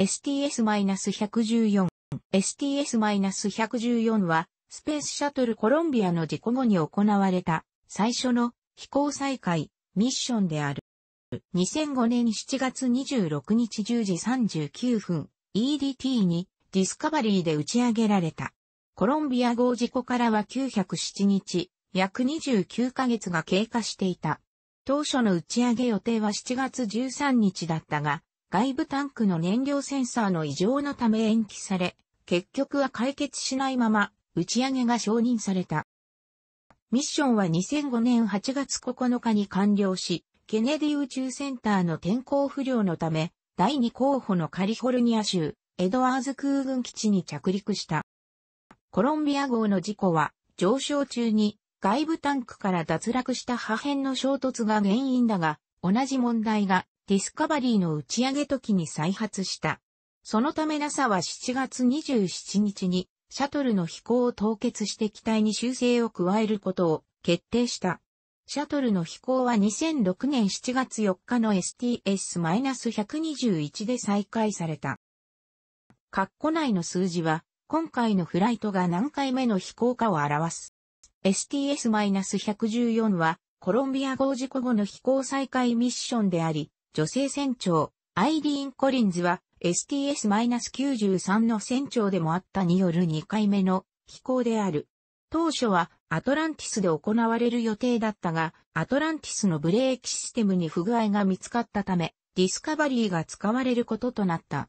STS-114。STS-114 は、スペースシャトルコロンビアの事故後に行われた、最初の飛行再開、ミッションである。2005年7月26日10時39分、EDT にディスカバリーで打ち上げられた。コロンビア号事故からは907日、約29ヶ月が経過していた。当初の打ち上げ予定は7月13日だったが、外部タンクの燃料センサーの異常のため延期され、結局は解決しないまま、打ち上げが承認された。ミッションは2005年8月9日に完了し、ケネディ宇宙センターの天候不良のため、第2候補のカリフォルニア州、エドワーズ空軍基地に着陸した。コロンビア号の事故は、上昇中に外部タンクから脱落した破片の衝突が原因だが、同じ問題がディスカバリーの打ち上げ時に再発した。そのため NASA は7月27日にシャトルの飛行を凍結して機体に修正を加えることを決定した。シャトルの飛行は2006年7月4日の STS-121 で再開された。括弧内の数字は今回のフライトが何回目の飛行かを表す。STS-114 はコロンビア号事故後の飛行再開ミッションであり、女性船長、アイリーン・コリンズは STS-93 の船長でもあったによる2回目の飛行である。当初はアトランティスで行われる予定だったが、アトランティスのブレーキシステムに不具合が見つかったため、ディスカバリーが使われることとなった。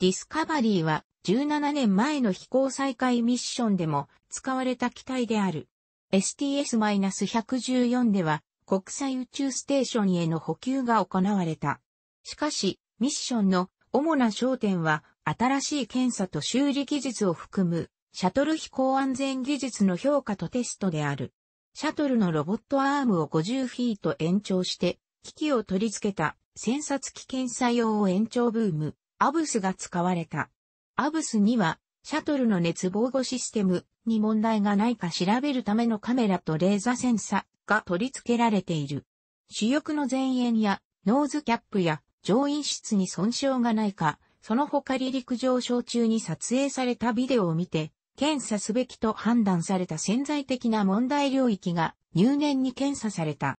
ディスカバリーは17年前の飛行再開ミッションでも使われた機体である。STS-114 では国際宇宙ステーションへの補給が行われた。しかし、ミッションの主な焦点は、新しい検査と修理技術を含む、シャトル飛行安全技術の評価とテストである。シャトルのロボットアームを50フィート延長して、機器を取り付けた、潜察機検査用延長ブーム、アブスが使われた。アブスには、シャトルの熱防護システムに問題がないか調べるためのカメラとレーザセンサが取り付けられている。主翼の前縁やノーズキャップや乗員室に損傷がないか、その他離陸上昇中に撮影されたビデオを見て、検査すべきと判断された潜在的な問題領域が入念に検査された。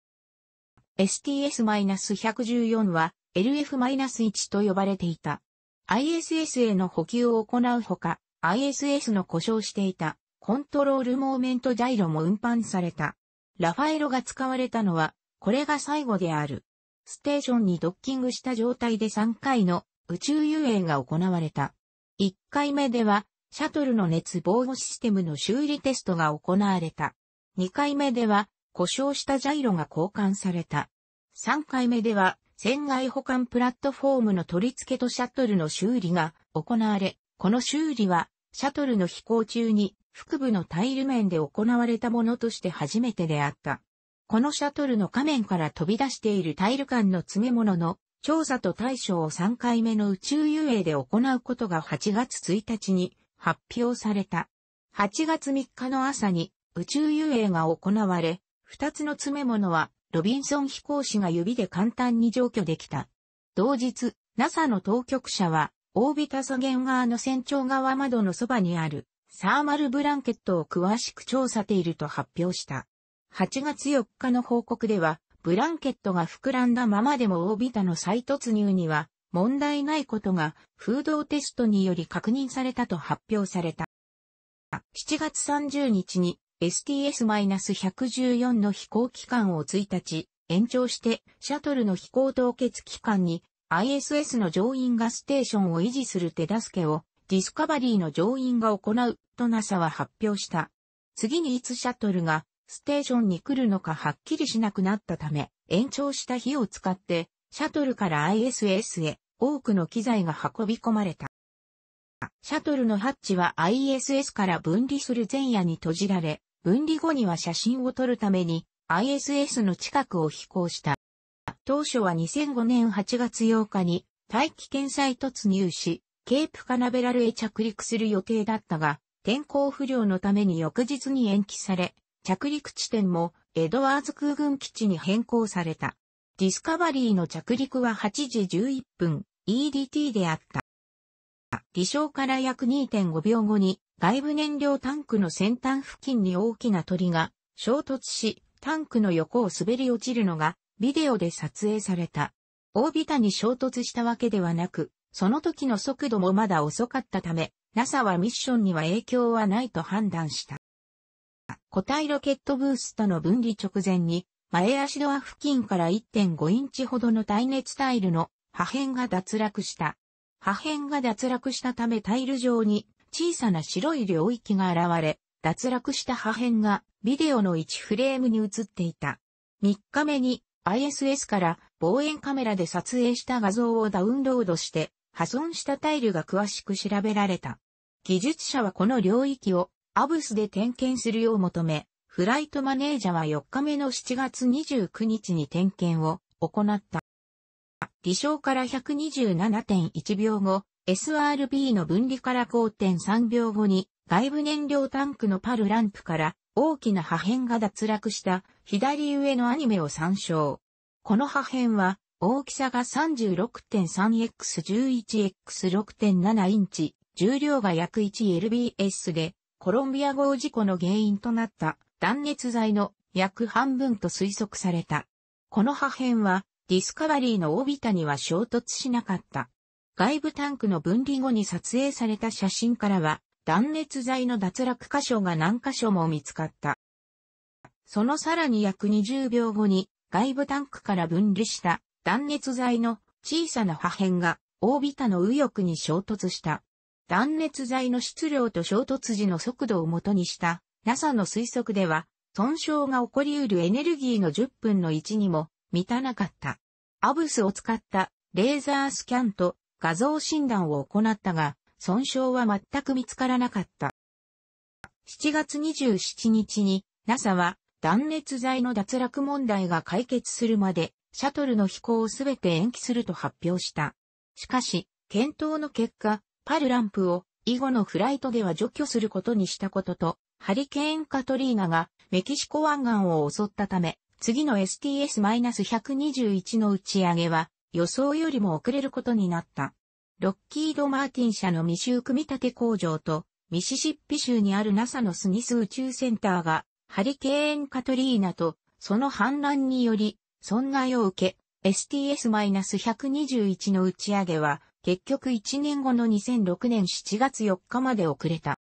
STS-114 は LF-1 と呼ばれていた。ISS への補給を行うほか、ISS の故障していたコントロールモーメントジャイロも運搬された。ラファエロが使われたのは、これが最後である。ステーションにドッキングした状態で3回の宇宙遊泳が行われた。1回目では、シャトルの熱防護システムの修理テストが行われた。2回目では、故障したジャイロが交換された。3回目では、船外保管プラットフォームの取り付けとシャトルの修理が行われ、この修理は、シャトルの飛行中に腹部のタイル面で行われたものとして初めてであった。このシャトルの下面から飛び出しているタイル間の詰め物の調査と対処を3回目の宇宙遊泳で行うことが8月1日に発表された。8月3日の朝に宇宙遊泳が行われ、2つの詰め物はロビンソン飛行士が指で簡単に除去できた。同日、NASA の当局者は、オービタソン側の船長側窓のそばにあるサーマルブランケットを詳しく調査ていると発表した。8月4日の報告では、ブランケットが膨らんだままでもオービタの再突入には問題ないことが風洞テストにより確認されたと発表された。7月30日に STS-114 の飛行期間を1日延長してシャトルの飛行凍結期間に ISS の乗員がステーションを維持する手助けをディスカバリーの乗員が行うと NASA は発表した。次にいつシャトルがステーションに来るのかはっきりしなくなったため、延長した日を使って、シャトルから ISS へ多くの機材が運び込まれた。シャトルのハッチは ISS から分離する前夜に閉じられ、分離後には写真を撮るために ISS の近くを飛行した。当初は2005年8月8日に大気圏再突入し、ケープカナベラルへ着陸する予定だったが、天候不良のために翌日に延期され、着陸地点もエドワーズ空軍基地に変更された。ディスカバリーの着陸は8時11分 EDT であった。離礁から約2.5秒後に外部燃料タンクの先端付近に大きな鳥が衝突し、タンクの横を滑り落ちるのがビデオで撮影された。大ビタに衝突したわけではなく、その時の速度もまだ遅かったため、NASA はミッションには影響はないと判断した。固体ロケットブースとの分離直前に、前足ドア付近から1.5インチほどの耐熱タイルの破片が脱落した。破片が脱落したためタイル上に小さな白い領域が現れ、脱落した破片がビデオの1フレームに映っていた。3日目に ISS から望遠カメラで撮影した画像をダウンロードして破損したタイルが詳しく調べられた。技術者はこの領域をアブスで点検するよう求め、フライトマネージャーは4日目の7月29日に点検を行った。離証から127.1秒後、SRB の分離から5.3秒後に外部燃料タンクのパルランプから大きな破片が脱落した左上のアニメを参照。この破片は大きさが 36.3x11x6.7 インチ、重量が約 1lbs で、コロンビア号事故の原因となった断熱材の約半分と推測された。この破片はディスカバリーのオビタには衝突しなかった。外部タンクの分離後に撮影された写真からは断熱材の脱落箇所が何箇所も見つかった。そのさらに約20秒後に外部タンクから分離した断熱材の小さな破片が大ビタの右翼に衝突した。断熱材の質量と衝突時の速度をもとにした NASA の推測では、損傷が起こり得るエネルギーの10分の1にも満たなかった。アブスを使ったレーザースキャンと画像診断を行ったが、損傷は全く見つからなかった。7月27日に NASA は断熱材の脱落問題が解決するまでシャトルの飛行をすべて延期すると発表した。しかし、検討の結果、パルランプを以後のフライトでは除去することにしたことと、ハリケーンカトリーナがメキシコ湾岸を襲ったため、次の STS-121 の打ち上げは予想よりも遅れることになった。ロッキード・マーティン社の未周組み立て工場とミシシッピ州にある NASA のスニス宇宙センターがハリケーンカトリーナとその反乱により損害を受け、STS-121 の打ち上げは、結局1年後の2006年7月4日まで遅れた。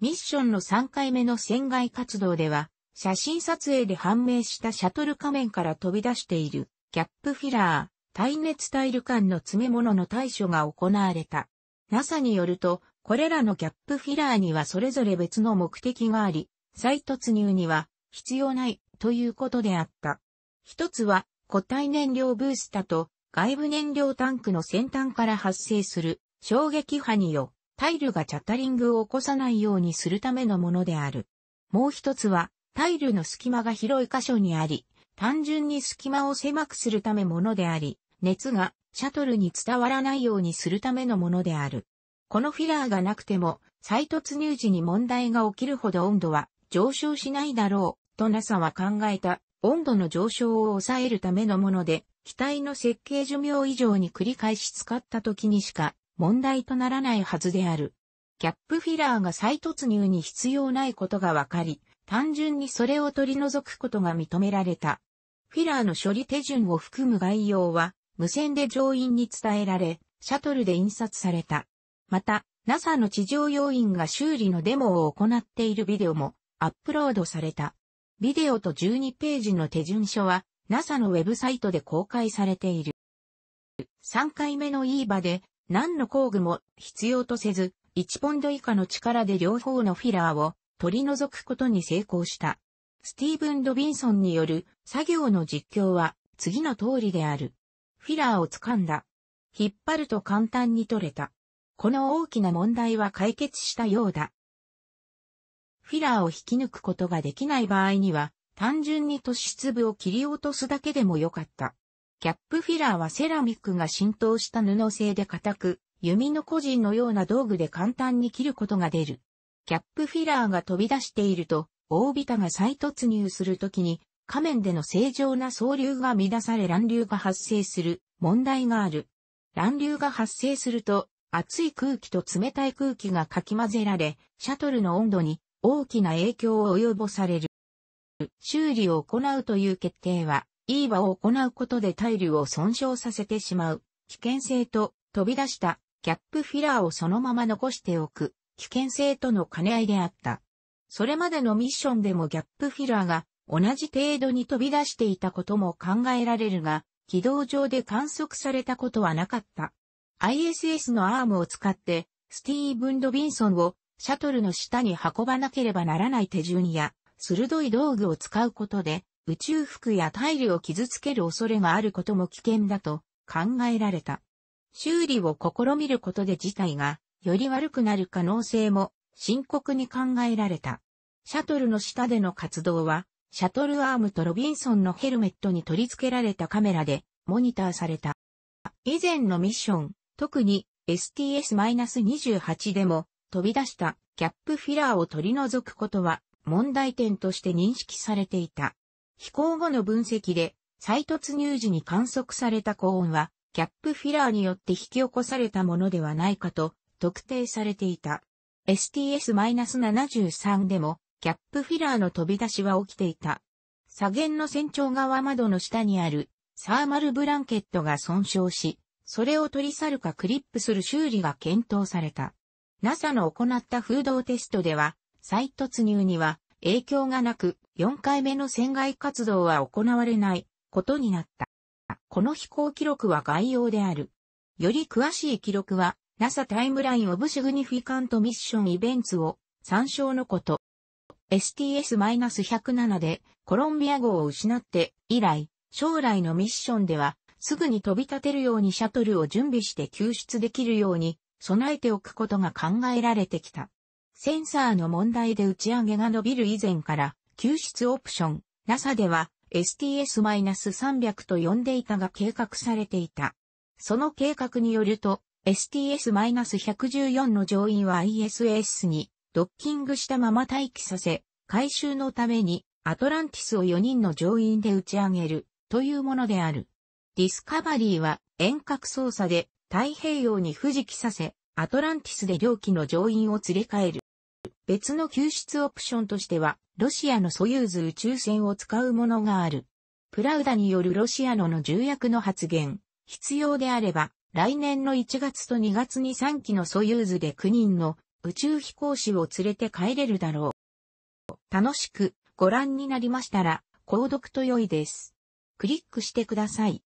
ミッションの3回目の船外活動では、写真撮影で判明したシャトル仮面から飛び出している、キャップフィラー、耐熱タイル管の詰め物の対処が行われた。NASA によると、これらのキャップフィラーにはそれぞれ別の目的があり、再突入には必要ないということであった。一つは固体燃料ブースタと外部燃料タンクの先端から発生する衝撃波によタイルがチャタリングを起こさないようにするためのものである。もう一つはタイルの隙間が広い箇所にあり、単純に隙間を狭くするためものであり、熱がシャトルに伝わらないようにするためのものである。このフィラーがなくても再突入時に問題が起きるほど温度は上昇しないだろうと NASA は考えた温度の上昇を抑えるためのもので、機体の設計寿命以上に繰り返し使った時にしか問題とならないはずである。キャップフィラーが再突入に必要ないことが分かり、単純にそれを取り除くことが認められた。フィラーの処理手順を含む概要は、無線で乗員に伝えられ、シャトルで印刷された。また、NASA の地上要員が修理のデモを行っているビデオもアップロードされた。ビデオと12ページの手順書は NASA のウェブサイトで公開されている。3回目の EVA で何の工具も必要とせず1ポンド以下の力で両方のフィラーを取り除くことに成功した。スティーブン・ドビンソンによる作業の実況は次の通りである。フィラーを掴んだ。引っ張ると簡単に取れた。この大きな問題は解決したようだ。フィラーを引き抜くことができない場合には、単純に突出部を切り落とすだけでもよかった。キャップフィラーはセラミックが浸透した布製で硬く、弓の個人のような道具で簡単に切ることが出る。キャップフィラーが飛び出していると、オービタが再突入するときに、仮面での正常な総流が乱され乱流が発生する問題がある。乱流が発生すると、熱い空気と冷たい空気がかき混ぜられ、シャトルの温度に大きな影響を及ぼされる。修理を行うという決定は、いい場を行うことでタイルを損傷させてしまう、危険性と飛び出したキャップフィラーをそのまま残しておく、危険性との兼ね合いであった。それまでのミッションでもギャップフィラーが同じ程度に飛び出していたことも考えられるが、軌道上で観測されたことはなかった。ISS のアームを使って、スティーブン・ドビンソンをシャトルの下に運ばなければならない手順や、鋭い道具を使うことで、宇宙服やタイルを傷つける恐れがあることも危険だと考えられた。修理を試みることで事態がより悪くなる可能性も深刻に考えられた。シャトルの下での活動は、シャトルアームとロビンソンのヘルメットに取り付けられたカメラでモニターされた。以前のミッション、特に STS-28 でも飛び出したキャップフィラーを取り除くことは問題点として認識されていた。飛行後の分析で、再突入時に観測された高温は、キャップフィラーによって引き起こされたものではないかと特定されていた。STS-73 でも、キャップフィラーの飛び出しは起きていた。左舷の船長側窓の下にあるサーマルブランケットが損傷し、それを取り去るかクリップする修理が検討された。NASA の行った風洞テストでは、再突入には影響がなく、4回目の船外活動は行われないことになった。この飛行記録は概要である。より詳しい記録は、NASA タイムラインオブシグニフィカントミッションイベンツを参照のこと。STS-107 でコロンビア号を失って以来、将来のミッションではすぐに飛び立てるようにシャトルを準備して救出できるように備えておくことが考えられてきた。センサーの問題で打ち上げが伸びる以前から、救出オプション、NASA では STS-300 と呼んでいたが計画されていた。その計画によると、STS-114 の乗員は ISS にドッキングしたまま待機させ、回収のためにアトランティスを4人の乗員で打ち上げるというものである。ディスカバリーは遠隔操作で太平洋に富士記させ、アトランティスで両機の乗員を連れ帰る。別の救出オプションとしては、ロシアのソユーズ宇宙船を使うものがある。プラウダによるロシアのの重役の発言、必要であれば、来年の1月と2月に3機のソユーズで9人の宇宙飛行士を連れて帰れるだろう。楽しくご覧になりましたら、購読と良いです。クリックしてください。